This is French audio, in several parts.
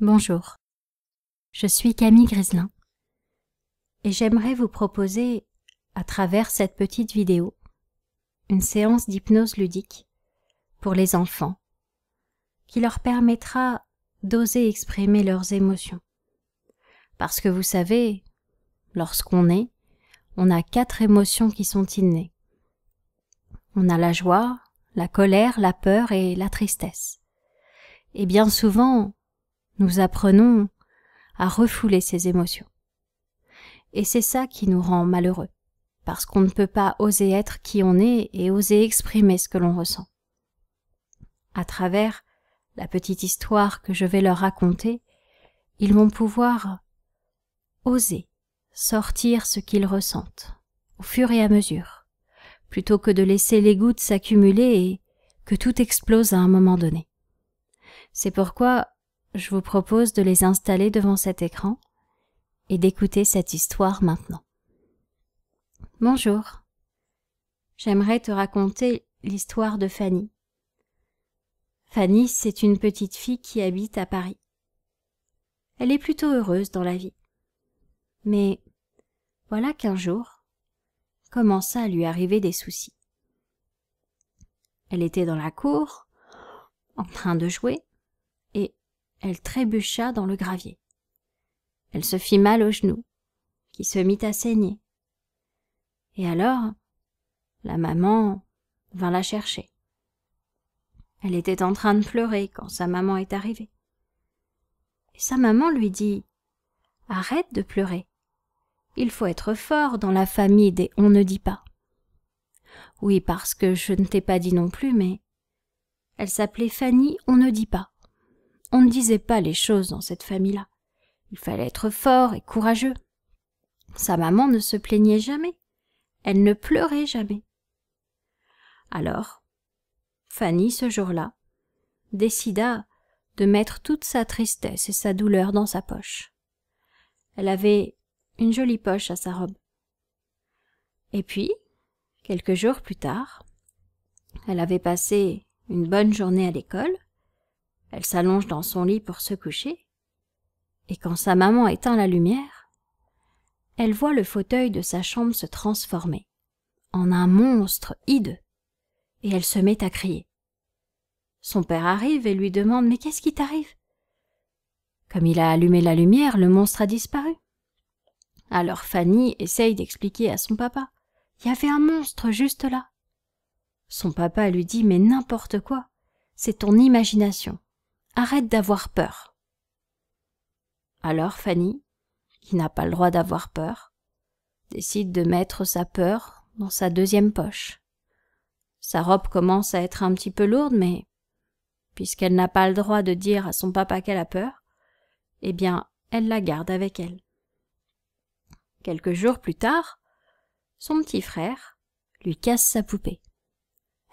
Bonjour, je suis Camille Griselin et j'aimerais vous proposer, à travers cette petite vidéo, une séance d'hypnose ludique pour les enfants qui leur permettra d'oser exprimer leurs émotions. Parce que vous savez, lorsqu'on est, on a quatre émotions qui sont innées. On a la joie, la colère, la peur et la tristesse. Et bien souvent, nous apprenons à refouler ces émotions. Et c'est ça qui nous rend malheureux, parce qu'on ne peut pas oser être qui on est et oser exprimer ce que l'on ressent. À travers la petite histoire que je vais leur raconter, ils vont pouvoir oser sortir ce qu'ils ressentent au fur et à mesure, plutôt que de laisser les gouttes s'accumuler et que tout explose à un moment donné. C'est pourquoi je vous propose de les installer devant cet écran et d'écouter cette histoire maintenant. Bonjour. J'aimerais te raconter l'histoire de Fanny. Fanny, c'est une petite fille qui habite à Paris. Elle est plutôt heureuse dans la vie. Mais voilà qu'un jour commença à lui arriver des soucis. Elle était dans la cour, en train de jouer, elle trébucha dans le gravier. Elle se fit mal au genou, qui se mit à saigner. Et alors, la maman vint la chercher. Elle était en train de pleurer quand sa maman est arrivée. sa maman lui dit Arrête de pleurer. Il faut être fort dans la famille des on ne dit pas. Oui, parce que je ne t'ai pas dit non plus, mais. Elle s'appelait Fanny, on ne dit pas. On ne disait pas les choses dans cette famille-là. Il fallait être fort et courageux. Sa maman ne se plaignait jamais. Elle ne pleurait jamais. Alors, Fanny, ce jour-là, décida de mettre toute sa tristesse et sa douleur dans sa poche. Elle avait une jolie poche à sa robe. Et puis, quelques jours plus tard, elle avait passé une bonne journée à l'école, elle s'allonge dans son lit pour se coucher, et quand sa maman éteint la lumière, elle voit le fauteuil de sa chambre se transformer en un monstre hideux, et elle se met à crier. Son père arrive et lui demande Mais qu'est-ce qui t'arrive Comme il a allumé la lumière, le monstre a disparu. Alors Fanny essaye d'expliquer à son papa. Il y avait un monstre juste là. Son papa lui dit Mais n'importe quoi, c'est ton imagination. Arrête d'avoir peur. Alors Fanny, qui n'a pas le droit d'avoir peur, décide de mettre sa peur dans sa deuxième poche. Sa robe commence à être un petit peu lourde, mais puisqu'elle n'a pas le droit de dire à son papa qu'elle a peur, eh bien, elle la garde avec elle. Quelques jours plus tard, son petit frère lui casse sa poupée.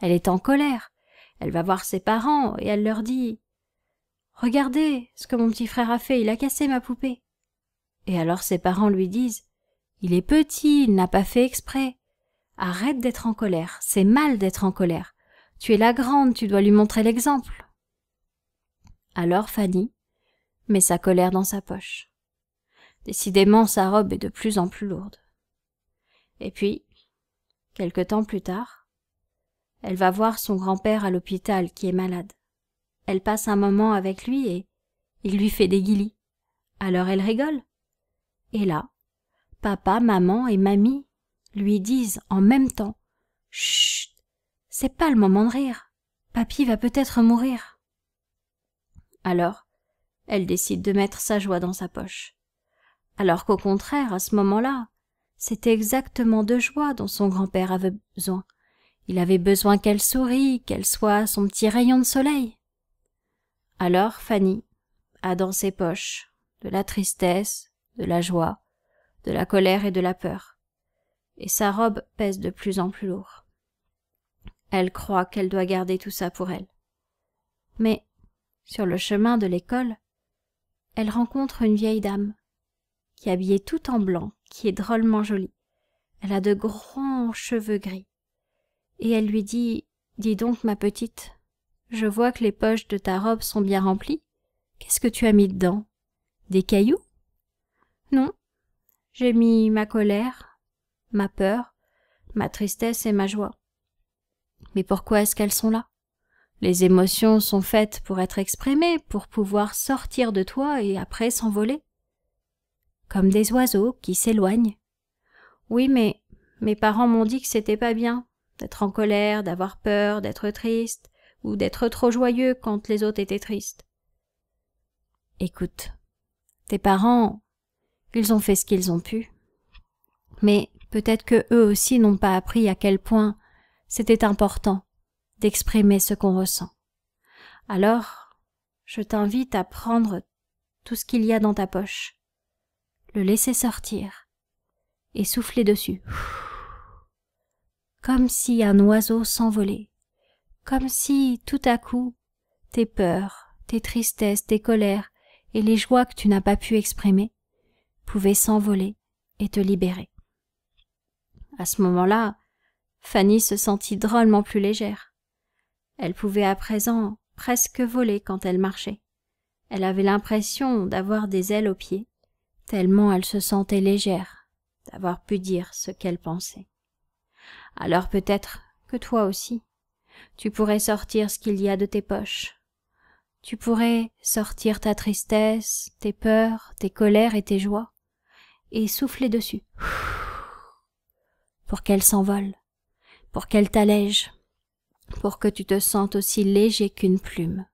Elle est en colère. Elle va voir ses parents et elle leur dit Regardez ce que mon petit frère a fait, il a cassé ma poupée. Et alors ses parents lui disent Il est petit, il n'a pas fait exprès. Arrête d'être en colère, c'est mal d'être en colère. Tu es la grande, tu dois lui montrer l'exemple. Alors Fanny met sa colère dans sa poche. Décidément, sa robe est de plus en plus lourde. Et puis, quelque temps plus tard, elle va voir son grand-père à l'hôpital qui est malade. Elle passe un moment avec lui et il lui fait des guilis. Alors elle rigole. Et là, papa, maman et mamie lui disent en même temps Chut, c'est pas le moment de rire. Papy va peut-être mourir. Alors, elle décide de mettre sa joie dans sa poche. Alors qu'au contraire, à ce moment-là, c'était exactement de joie dont son grand-père avait besoin. Il avait besoin qu'elle sourie, qu'elle soit son petit rayon de soleil. Alors Fanny a dans ses poches de la tristesse, de la joie, de la colère et de la peur, et sa robe pèse de plus en plus lourd. Elle croit qu'elle doit garder tout ça pour elle. Mais, sur le chemin de l'école, elle rencontre une vieille dame, qui est habillée tout en blanc, qui est drôlement jolie. Elle a de grands cheveux gris, et elle lui dit « Dis donc, ma petite, je vois que les poches de ta robe sont bien remplies. Qu'est-ce que tu as mis dedans Des cailloux Non. J'ai mis ma colère, ma peur, ma tristesse et ma joie. Mais pourquoi est-ce qu'elles sont là Les émotions sont faites pour être exprimées, pour pouvoir sortir de toi et après s'envoler. Comme des oiseaux qui s'éloignent. Oui, mais mes parents m'ont dit que c'était pas bien d'être en colère, d'avoir peur, d'être triste, ou d'être trop joyeux quand les autres étaient tristes. Écoute, tes parents, ils ont fait ce qu'ils ont pu. Mais peut-être que eux aussi n'ont pas appris à quel point c'était important d'exprimer ce qu'on ressent. Alors, je t'invite à prendre tout ce qu'il y a dans ta poche, le laisser sortir et souffler dessus, comme si un oiseau s'envolait comme si, tout à coup, tes peurs, tes tristesses, tes colères et les joies que tu n'as pas pu exprimer pouvaient s'envoler et te libérer. À ce moment-là, Fanny se sentit drôlement plus légère. Elle pouvait à présent presque voler quand elle marchait. Elle avait l'impression d'avoir des ailes aux pieds, tellement elle se sentait légère d'avoir pu dire ce qu'elle pensait. Alors peut-être que toi aussi, tu pourrais sortir ce qu'il y a de tes poches. Tu pourrais sortir ta tristesse, tes peurs, tes colères et tes joies, et souffler dessus, pour qu'elle s'envole, pour qu'elle t'allègent, pour que tu te sentes aussi léger qu'une plume.